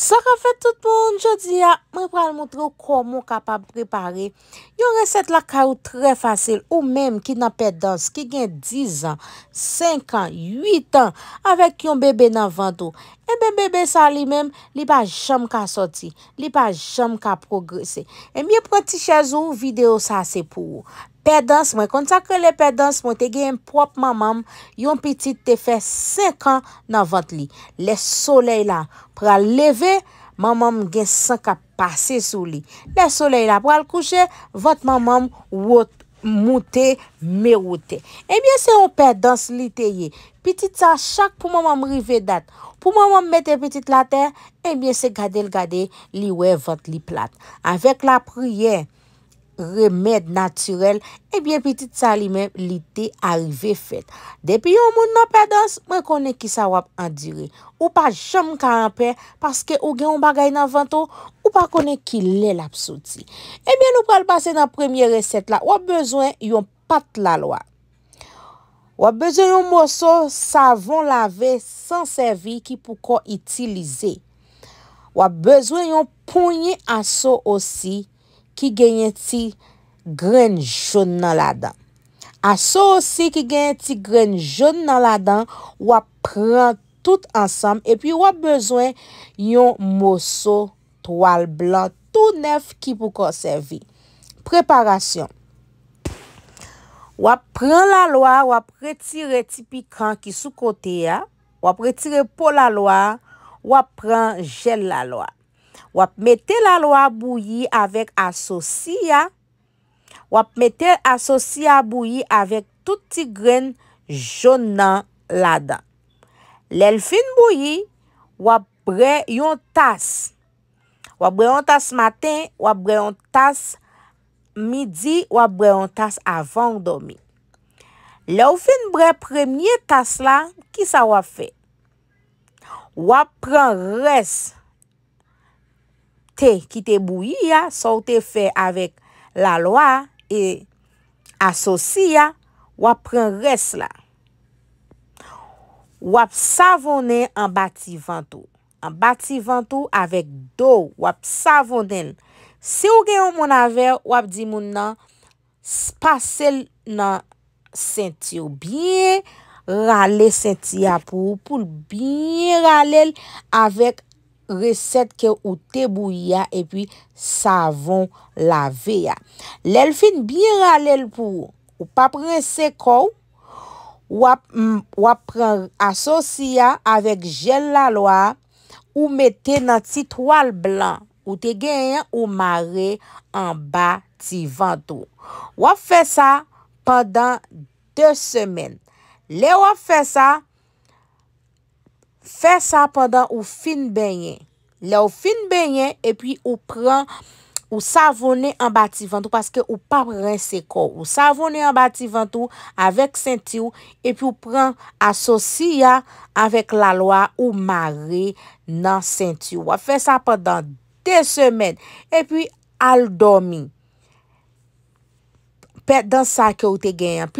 Saka fè tout moun, jodi ya, mwen pral moutrou kou moun kapab preparè. Yon resèt la ka ou trè fasyl, ou mèm ki nan pèdans, ki gen 10 an, 5 an, 8 an, avèk yon bebe nan vantou. E ben bebe sa li mèm, li pa jom ka soti, li pa jom ka progresè. E mwen pranti chèz ou videyo sa se pou ou. Pedans mwen konta ke le pedans mwen te gen prop mamam, yon pitit te fe 5 an nan vat li. Le soley la pral leve, mamam gen 5 an pase sou li. Le soley la pral kouche, vat mamam wote, moute, meroute. Ebyen eh se yon pedans li te ye, pitit sa chak pou mamam rive dat. Pou mamam mette pitit la ten, eh ebyen se gade l gade li we vat li plat. Awek la priye. remèd naturel, ebyen piti sa li mèm li te arive fèt. Depi yon moun nan pèdans, mwen konen ki sa wap andire. Ou pa jom ka anpè paske ou gen yon bagay nan vantou, ou pa konen ki lèl ap soti. Ebyen nou pral basè nan premier resèt la, wap bezwen yon pat lalwa. Wap bezwen yon mòso savon lave san servi ki pou kon itilize. Wap bezwen yon pounye aso osi ki genyen ti gren joun nan la dan. A so osi ki genyen ti gren joun nan la dan, wap pran tout ansam, epi wap bezwen yon moso toal blan, tout nef ki pou konservi. Preparasyon. Wap pran la loa, wap retire tipi kan ki sou kote ya, wap retire pou la loa, wap pran jel la loa. Wap mette lalwa bouyi avèk asosiya. Wap mette asosiya bouyi avèk touti gren jounan lada. Lèl fin bouyi, wap bre yon tas. Wap bre yon tas maten, wap bre yon tas midi, wap bre yon tas avan domi. Lèl fin bre premye tas la, ki sa wap fe? Wap pren res. Te, ki te bouyi ya, sa ou te fe avèk la loa e asosi ya, wap pren res la. Wap savonnen an bati vantou. An bati vantou avèk dou. Wap savonnen. Se ou gen yon moun avè, wap di moun nan spasel nan senti ou. Bien rale senti ya pou. Poul bien rale avèk. ke ou te bouya e pi savon lave ya. Lèl fin biyera lèl pou ou pa prese kou, wap asosya avek jel lalwa ou mette nan ti toal blan ou te genyen ou mare an ba ti vantou. Wap fe sa pandan de semen. Lè wap fe sa pandan Fè sa pandan ou fin bènyen. Le ou fin bènyen e pi ou pran ou savonè an bati vantou. Paske ou pa pran seko. Ou savonè an bati vantou avèk sènti ou. E pi ou pran asosya avèk la loa ou mare nan sènti ou. Wè fè sa pandan de sèmen. E pi al dormi. Pè dan sakè ou te genyen.